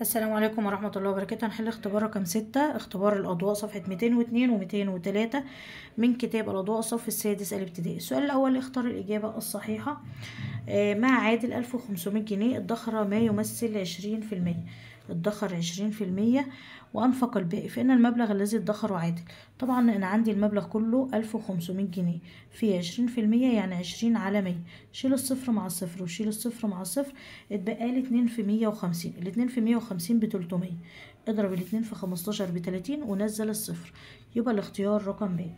السلام عليكم ورحمة الله وبركاته هنحل اختبار رقم ستة اختبار الأضواء صفحة ميتين واتنين وميتين وتلاتة من كتاب الأضواء الصف السادس الابتدائي السؤال الأول اختار الإجابة الصحيحة آه، مع عادل ألف وخمسمية جنيه ادخر ما يمثل عشرين في المية ادخر عشرين في المية وأنفق الباقي فإن المبلغ الذي ادخره عادل طبعا أنا عندي المبلغ كله ألف وخمسمية جنيه في عشرين في المية يعني عشرين على مية شيل الصفر مع الصفر وشيل الصفر مع الصفر اتبقى لي اتنين في مية وخمسين الاتنين في مية وخمسين بتلتمية اضرب الاتنين في خمستاشر بتلاتين ونزل الصفر يبقى الاختيار رقم ب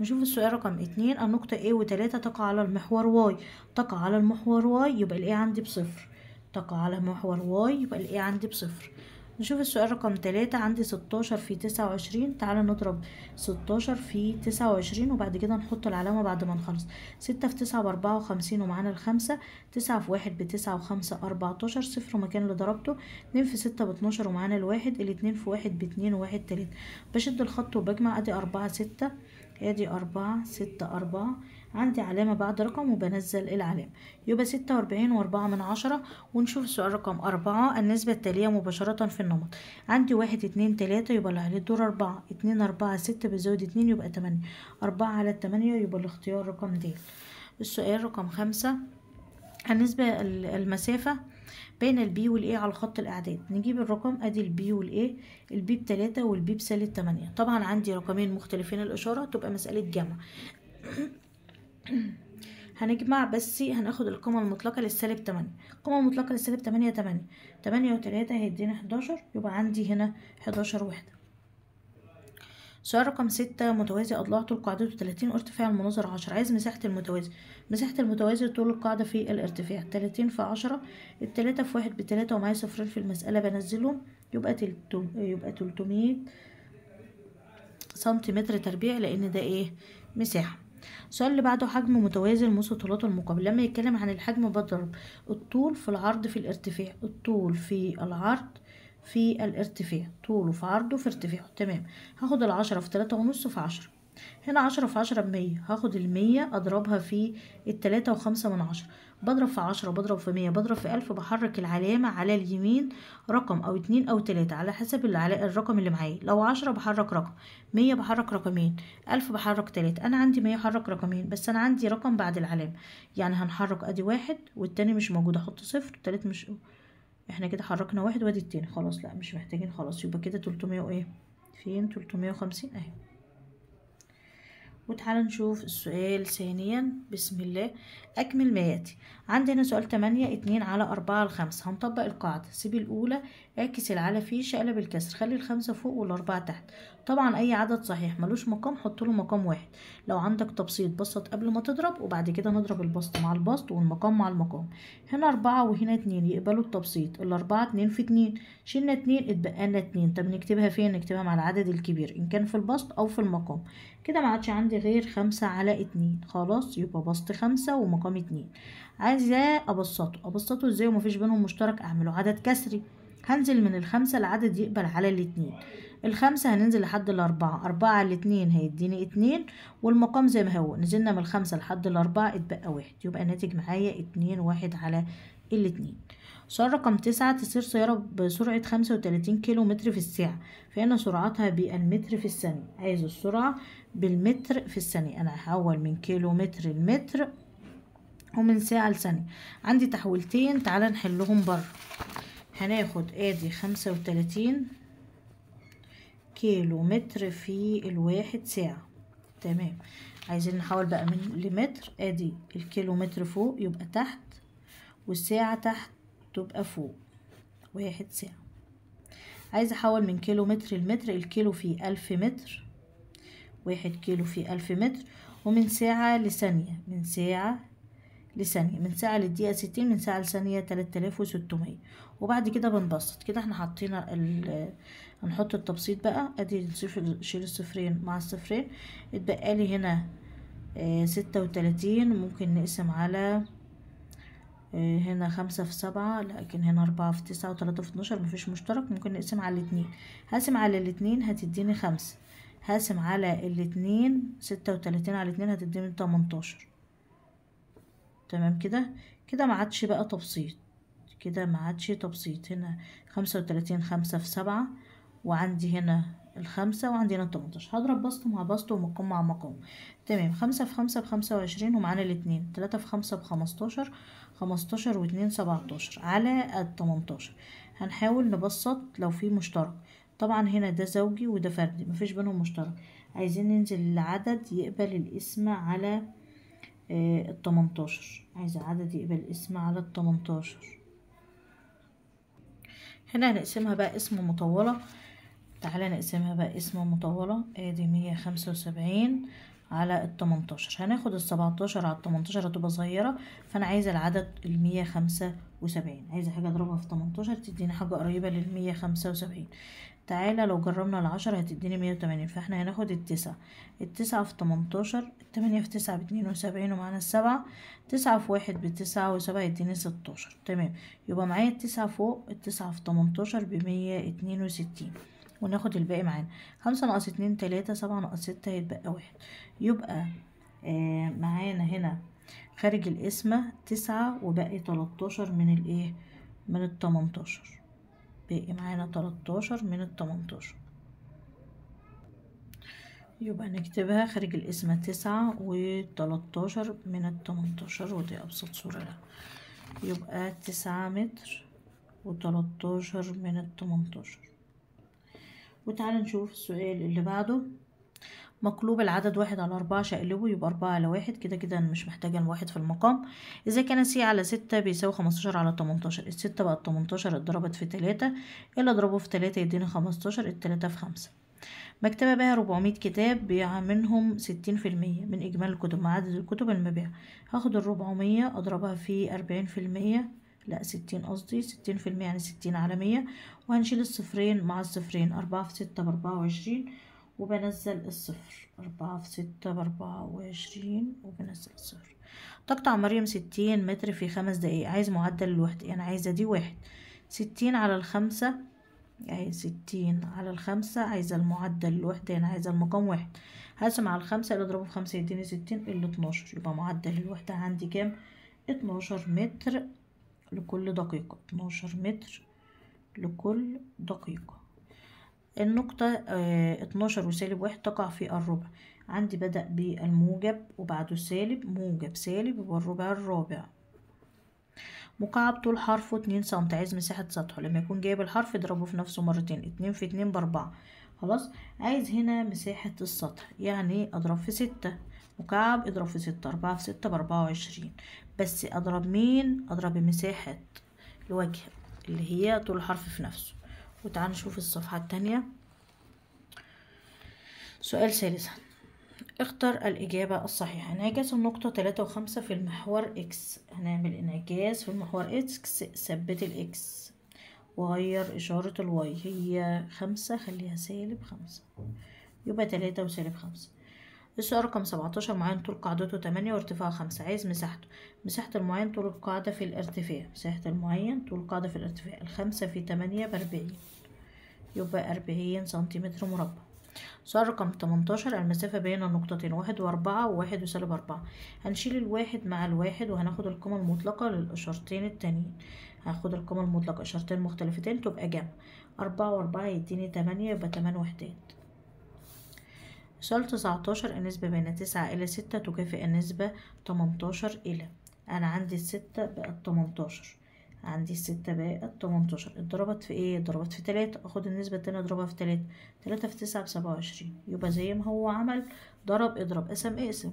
نشوف السؤال رقم اتنين النقطة ايه وتلاتة تقع على المحور واي تقع على المحور واي يبقى الايه عندي بصفر تقع على محور واي يبقى الايه عندي بصفر نشوف السؤال رقم تلاتة عندي ستاشر في تسعة وعشرين تعالى نضرب ستاشر في تسعة وعشرين وبعد كده نحط العلامة بعد ما نخلص ستة في تسعة بأربعة وخمسين ومعانا الخمسة تسعة في واحد بتسعة وخمسة أربعتاشر صفر مكان اللي ضربته اتنين في ستة باتناشر ومعانا الواحد الاتنين في واحد باتنين وواحد تلاتة بشد الخط وبجمع ادي أربعة ستة ادي أربعة ستة أربعة عندي علامة بعد رقم وبنزل العلامة يبقى ستة وأربعين وأربعة من عشرة ونشوف السؤال رقم أربعة النسبة التالية مباشرة في النمط عندي واحد اتنين تلاتة يبقى اللي عليه الدور أربعة اتنين أربعة ستة بزود اتنين يبقى تمانية أربعة على التمانية يبقى الاختيار رقم د السؤال رقم خمسة النسبة المسافة بين البي والاي على خط الاعداد نجيب الرقم ادي البي والاي البي بتلاتة والبي بسالب تمانية طبعا عندي رقمين مختلفين الاشارة تبقى مسألة جمع هنجمع بس هناخد القيمة المطلقة للسالب تمانية القيمة المطلقة للسالب تمانية تمانية تمانية وتلاتة هيدينا حداشر يبقى عندي هنا حداشر وحدة سؤال رقم ستة متوازي أضلاع طول قاعدته تلاتين وارتفاع المناظر عشرة عايز مساحة المتوازي مساحة المتوازي طول القاعدة في الارتفاع تلاتين في عشرة التلاتة في واحد بتلاتة ومعايا صفرين في المسألة بنزلهم يبقى تلتم يبقى تلتمية سنتيمتر تربيع لأن ده ايه مساحة السؤال اللي بعده حجم متوازن مستطيلات المقابل لما يتكلم عن الحجم بضرب الطول في العرض في الارتفاع الطول في العرض في الارتفاع طوله في عرضه في ارتفاعه تمام هاخد العشرة في تلاتة ونص في عشرة هنا عشرة في عشرة بمية هاخد المية اضربها في التلاتة وخمسة من عشرة بضرب في عشرة بضرب في مية بضرب في ألف بحرك العلامة على اليمين رقم أو اتنين أو تلاتة على حسب الرقم اللي معايا لو عشرة بحرك رقم مية بحرك رقمين ألف بحرك تلاتة أنا عندي مية حرك رقمين بس أنا عندي رقم بعد العلامة يعني هنحرك أدي واحد والتاني مش موجود أحط صفر والتالت مش احنا كده حركنا واحد وادي التاني خلاص لا مش محتاجين خلاص يبقى كده تلتمية وايه فين تلتمية وخمسين اهي وتعالوا نشوف السؤال ثانيا بسم الله أكمل ما يأتي عندنا سؤال تمانية اتنين على أربعة لخمسة هنطبق القاعدة سيب الأولى اعكس العلى فيه شقلب الكسر خلي الخمسة فوق والأربعة تحت طبعا اي عدد صحيح ملوش مقام حط له مقام واحد لو عندك تبسيط بسط قبل ما تضرب وبعد كده نضرب البسط مع البسط والمقام مع المقام هنا أربعة وهنا اتنين يقبلوا التبسيط الأربعة اتنين في اتنين شلنا اتنين اتبقى لنا اتنين طب نكتبها فين نكتبها مع العدد الكبير إن كان في البسط أو في المقام كده عادش عندي غير خمسة على اتنين خلاص يبقى بسط خمسة ومقام اتنين عايزاه أبسطه أبسطه ازاي ومفيش بينهم مشترك أعمله عدد كسري هنزل من الخمسة العدد يقبل على الاتنين الخمسة هننزل لحد الأربعة أربعة على اتنين هيديني اتنين والمقام زي ما هو نزلنا من الخمسة لحد الأربعة اتبقى واحد يبقى الناتج معايا اتنين واحد على الاتنين سؤال رقم تسعة تسير سيارة بسرعة خمسة وتلاتين كيلو متر في الساعة فإن سرعتها بالمتر في الثانية عايز السرعة بالمتر في الثانية أنا هحول من كيلو متر لمتر ومن ساعة لثانية عندي تحويلتين تعالى نحلهم بره هناخد ادي خمسة وتلاتين كيلو متر في الواحد ساعة تمام عايزين نحول بقى من لمتر ادي الكيلو متر فوق يبقى تحت والساعة تحت تبقى فوق واحد ساعة عايزة احول من كيلو متر لمتر الكيلو في الف متر واحد كيلو في الف متر ومن ساعة لثانية من ساعة لثانية من ساعة للدقيقة ستين من ساعة لثانية تلات آلاف وستمية وبعد كده بنبسط كده احنا ال هنحط التبسيط بقى ادي شيل الصفرين مع الصفرين اتبقالي هنا آه، ستة وتلاتين ممكن نقسم على آه، هنا خمسة في سبعة لكن هنا أربعة في تسعة وتلاتة في اتناشر مفيش مشترك ممكن نقسم على الاتنين هقسم على الاتنين هتديني خمسة هقسم على الاتنين ستة وتلاتين على الاتنين هتديني تمنتاشر تمام كده كده ما عادش بقى تبسيط كده ما عادش تبسيط هنا خمسة وتلاتين خمسة في سبعة وعندي هنا الخمسة وعندي هنا التمنتاشر هضرب بسطو مع بسطو ومقام مع مقام تمام خمسة في خمسة بخمسة وعشرين ومعانا الاتنين تلاتة في خمسة بخمستاشر خمستاشر واتنين سبعتاشر على التمنتاشر هنحاول نبسط لو في مشترك طبعا هنا ده زوجي وده فردي مفيش بينهم مشترك عايزين ننزل العدد يقبل الاسم على التمنتاشر عايزة عدد يقبل اسم على التمنتاشر هنا هنقسمها بقى اسم مطولة تعالى نقسمها بقى اسم مطولة ادي مية خمسة وسبعين على التمنتاشر هناخد السبعتاشر على التمنتاشر هتبقى صغيرة فأنا عايزة العدد المية خمسة وسبعين عايزة حاجة أضربها في تمنتاشر تديني حاجة قريبة للمية خمسة وسبعين تعالى لو جربنا العشرة هتديني مية وتمانين فاحنا هناخد التسعة التسعة في تمنتاشر التمانية في تسعة باتنين وسبعين ومعانا السبعة تسعة في واحد بتسعة وسبعة يديني ستاشر تمام يبقى معايا التسعة فوق التسعة في تمنتاشر بمية اتنين وستين وناخد الباقي معانا خمسة ناقص اتنين تلاتة سبعة ناقص ستة هيتبقى واحد يبقى آه معانا هنا خارج القسمة تسعة وباقي تلاتاشر من الايه من التمنتاشر باقي معانا تلتاشر من التمنتاشر يبقى نكتبها خارج القسمة تسعة وتلاتاشر من التمنتاشر ودي أبسط صورة لها يبقى تسعة متر وتلاتاشر من التمنتاشر وتعالى نشوف السؤال اللي بعده مقلوب العدد واحد على أربعة شقلبه يبقى أربعة على واحد كده كده مش محتاجة واحد في المقام إذا كان سي على ستة بيساوي خمستاشر على تمنتاشر الستة بقت تمنتاشر اتضربت في تلاتة إيه اللي أضربه في تلاتة يديني خمستاشر التلاتة في خمسة مكتبة بها ربعمية كتاب بيع منهم ستين في المية من إجمالي الكتب مع عدد الكتب المبيعة هاخد الربعمية أضربها في أربعين في المية لا ستين قصدي ستين في المية يعني ستين على مية وهنشيل الصفرين مع الصفرين أربعة في ستة بأربعة وعشرين وبنزل الصفر أربعة في ستة بأربعة وعشرين وبنزل الصفر تقطع مريم ستين متر في خمس دقايق عايز معدل الوحدة أنا يعني عايزة دي واحد ستين على الخمسة يعني ستين على الخمسة عايزة المعدل الوحدة يعني عايزة المقام واحد هقسم على الخمسة اللي اضربه في خمسة يديني ستين اللي اتناشر يبقى معدل الوحدة عندي كام اتناشر متر لكل دقيقة اتناشر متر لكل دقيقة النقطة آه، اتناشر وسالب واحد تقع في الربع عندي بدأ بالموجب وبعده سالب موجب سالب يبقى الربع الرابع مكعب طول حرفه اتنين سم عايز مساحة سطحه لما يكون جايب الحرف اضربه في نفسه مرتين اتنين في اتنين بأربعة خلاص عايز هنا مساحة السطح يعني اضرب في ستة مكعب اضرب في ستة أربعة في ستة بأربعة وعشرين بس اضرب مين اضرب مساحة الوجه اللي هي طول الحرف في نفسه وتعالوا نشوف الصفحة التانية سؤال ثالثا اختر الإجابة الصحيحة انعكاس النقطة تلاتة وخمسة في المحور إكس هنعمل انعكاس في المحور إكس ثبت الإكس وغير إشارة الواي هي خمسة خليها سالب خمسة يبقى تلاتة وسالب خمسة السؤال رقم 17 معين طول قاعدته 8 وارتفاعه 5 عايز مساحته مساحة المعين طول القاعدة في الارتفاع مساحة المعين طول القاعدة في الارتفاع الخمسة في 8 بأربعين يبقى أربعين سنتيمتر مربع سؤال رقم 18 المسافة بين النقطتين واحد وأربعة وواحد وسالب أربعة هنشيل الواحد مع الواحد وهناخد القيمة المطلقة للإشارتين التانيين هاخد القيمة المطلقة إشارتين مختلفتين تبقى جمع أربعة وأربعة يديني تمانية يبقى تمن وحدات سؤال 19 النسبة بين 9 إلى 6 تكافئ النسبة 18 إلى أنا عندي الستة بقت 18 عندي الستة بقت 18 اتضربت في ايه اتضربت في 3 اخد النسبة التانية اضربها في 3 3 في 9 ب 27 يبقى زي ما هو عمل ضرب اضرب قسم اقسم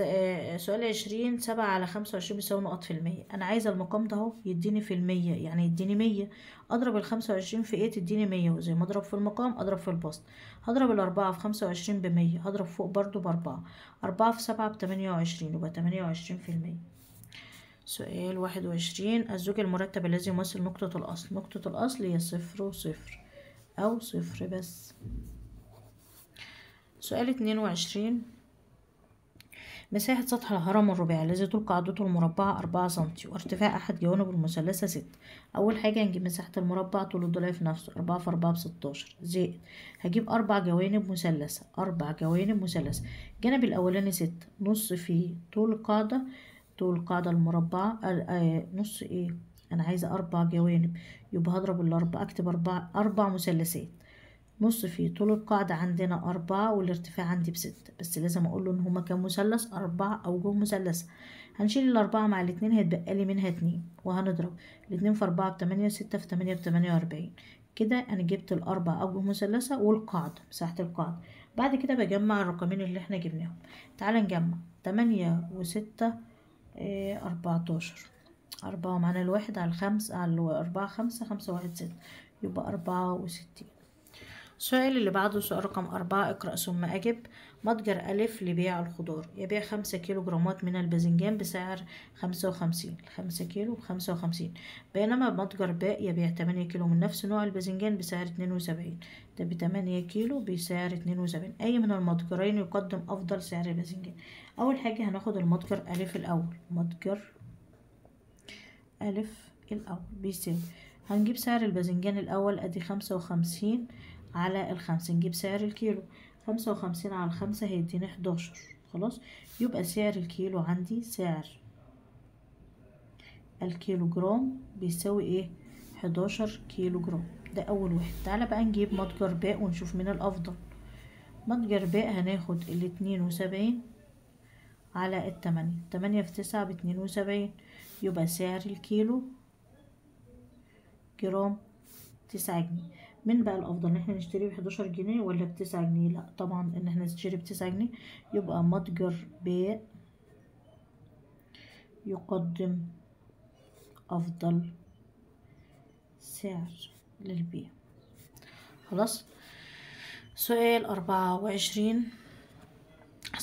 آه، سؤال عشرين سبعة على خمسة وعشرين بيساوي نقط في المية أنا عايزة المقام ده يديني في المية يعني يديني مية أضرب الخمسة وعشرين في إيه تديني مية وزي ما أضرب في المقام أضرب في البسط هضرب الأربعة في خمسة وعشرين بمية هضرب فوق برضو بأربعة أربعة في سبعة بتمانية وعشرين يبقى تمانية وعشرين في المية سؤال واحد وعشرين الزوج المرتب الذي يمثل نقطة الأصل نقطة الأصل هي صفر وصفر أو صفر بس سؤال اتنين وعشرين مساحة سطح الهرم الرباعي الذي طول قاعدته المربعة أربعة سنتي وارتفاع أحد جوانب المثلثة ست أول حاجة هنجيب مساحة المربع طول الضلع نفسه أربعة في أربعة بستاشر زائد هجيب أربع جوانب مثلثة أربع جوانب مثلثة الجانب الأولاني ست نص في طول القاعدة طول القاعدة المربعة آه، نص إيه أنا عايزة أربع جوانب يبقى هضرب الأربعة أكتب أربع أربع مثلثات بص في طول القاعدة عندنا أربعة والارتفاع عندي بستة بس لازم أقوله إن هما كام مثلث أربعة أوجه مثلثة هنشيل الأربعة مع الاتنين هيتبقى لي منها اتنين وهنضرب الاتنين في أربعة بتمانية وستة في تمانية بتمانية وأربعين كده أنا جبت الأربع أوجه مثلثة والقاعدة مساحة القاعدة بعد كده بجمع الرقمين اللي احنا جبناهم تعالى نجمع تمانية وستة آه، أربعتاشر أربعة ومعانا الواحد على الخمس على أربعة خمسة خمسة واحد ستة يبقى أربعة وستين السؤال اللي بعده سؤال رقم أربعة اقرأ ثم أجب متجر ألف لبيع الخضار يبيع خمسة كيلو جرامات من الباذنجان بسعر خمسة وخمسين خمسة كيلو بخمسة وخمسين بينما متجر باء يبيع تمانية كيلو من نفس نوع الباذنجان بسعر اتنين وسبعين ده بتمانية كيلو بسعر اتنين وسبعين أي من المتجرين يقدم أفضل سعر الباذنجان أول حاجة هناخد المتجر ألف الأول متجر ألف الأول بيساوي هنجيب سعر الباذنجان الأول أدي خمسة وخمسين على الخمسة نجيب سعر الكيلو خمسة وخمسين على الخمسة هيديني حداشر خلاص يبقى سعر الكيلو عندي سعر الكيلو جرام بيساوي ايه حداشر كيلو جرام ده اول واحد تعالى بقى نجيب متجر باء ونشوف مين الافضل متجر باء هناخد الاتنين وسبعين على التمانية تمانية في تسعة باتنين وسبعين يبقى سعر الكيلو جرام تسعة جنيه من بقى الافضل ان احنا نشتريه ب 11 جنيه ولا ب 9 جنيه لا طبعا ان احنا نشتري ب 9 جنيه يبقى متجر ب يقدم افضل سعر للبيع خلاص سؤال 24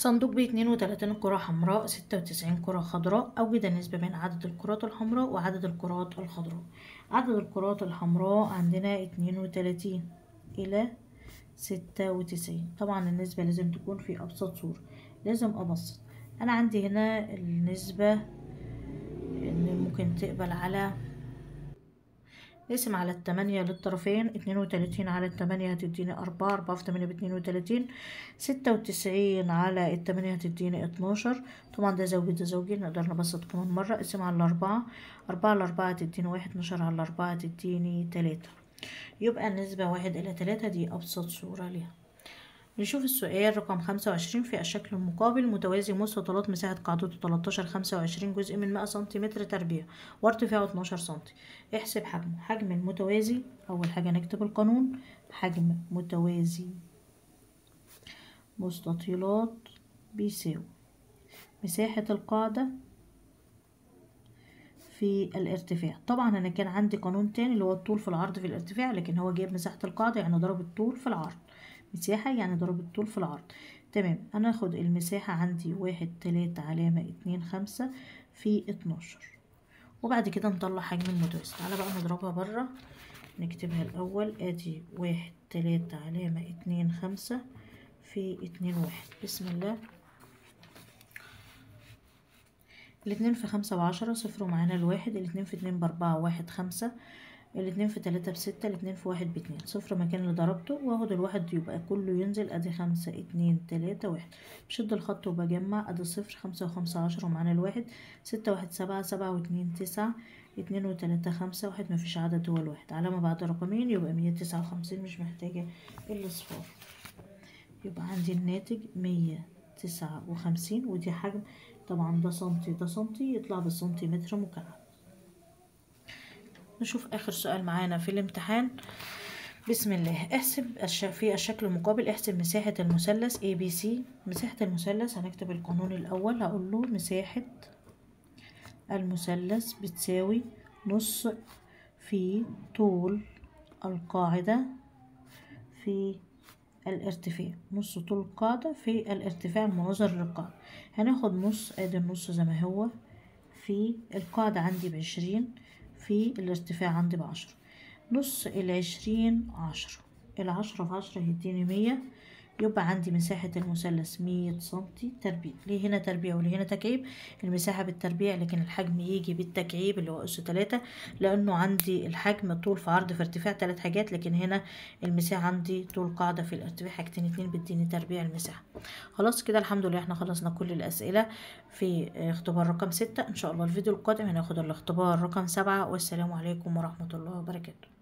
صندوق ب 32 كرة حمراء 96 كرة خضراء أوجد النسبة بين عدد الكرات الحمراء وعدد الكرات الخضراء عدد الكرات الحمراء عندنا 32 إلى 96 طبعا النسبة لازم تكون في أبسط صورة لازم أبسط أنا عندي هنا النسبة إن ممكن تقبل على اقسم على التمانية للطرفين اتنين وتلاتين على التمانية هتديني أربعة أربعة في تمانية باتنين وتلاتين ستة وتسعين على التمانية هتديني اتناشر طبعا ده زوجي ده زوجي نقدر نبسط كمان مرة اقسم على الأربعة أربعة على أربعة هتديني واحد اتناشر على أربعة هتديني تلاتة يبقى النسبة واحد إلى تلاتة دي أبسط صورة ليها نشوف السؤال رقم خمسة وعشرين في الشكل المقابل متوازي مستطيلات مساحة قاعدته تلتاشر خمسة وعشرين جزء من مائة سنتيمتر تربيع وارتفاعه اتناشر سنتي احسب حجمه حجم المتوازي أول حاجة نكتب القانون حجم متوازي مستطيلات بيساوي مساحة القاعدة في الارتفاع طبعا انا كان عندي قانون تاني اللي هو الطول في العرض في الارتفاع لكن هو جايب مساحة القاعدة يعني ضرب الطول في العرض مساحة يعني ضرب الطول في العرض تمام انا اخد المساحة عندي واحد تلاتة علامة اتنين خمسة في اتناشر وبعد كده نطلع حجم المدرسة تعالى بقى نضربها برا نكتبها الاول ادي واحد تلاتة علامة اتنين خمسة في اتنين واحد بسم الله الاتنين في خمسة بعشرة صفر ومعانا الواحد الاتنين في اتنين باربعة واحد خمسة الاتنين في تلاتة بستة الاتنين في واحد باتنين صفر مكان اللي ضربته واخد الواحد يبقى كله ينزل ادي خمسة اتنين تلاتة واحد بشد الخط وبجمع ادي صفر خمسة وخمسة عشرة ومعانا الواحد ستة واحد سبعة سبعة واتنين تسعة اتنين وتلاتة خمسة واحد مفيش عدد هو الواحد علامة بعد رقمين يبقى مية تسعة وخمسين مش محتاجة الاصفار يبقى عندي الناتج مية تسعة وخمسين ودي حجم طبعا ده سنتي ده سنتي يطلع بالسنتيمتر مكعب نشوف اخر سؤال معانا في الامتحان بسم الله احسب في الشكل المقابل احسب مساحة المثلث ABC مساحة المثلث هنكتب القانون الأول هقول له مساحة المثلث بتساوي نص في طول القاعدة في الارتفاع نص طول القاعدة في الارتفاع المناظر للقاعدة هناخد نص ادي النص زي ما هو في القاعدة عندي بعشرين في الارتفاع عندي بعشرة نص العشرين عشرة العشرة في عشرة هيديني مية يبقى عندي مساحة المثلث مية سنتي تربيع ليه هنا تربيع وليه هنا تكعيب المساحة بالتربيع لكن الحجم يجي بالتكعيب اللي هو أس تلاتة لأنه عندي الحجم طول في عرض في ارتفاع تلات حاجات لكن هنا المساحة عندي طول قاعدة في الارتفاع حاجتين اتنين بتديني تربيع المساحة خلاص كده الحمد لله احنا خلصنا كل الأسئلة في اختبار رقم ستة إن شاء الله الفيديو القادم هناخد الاختبار رقم سبعة والسلام عليكم ورحمة الله وبركاته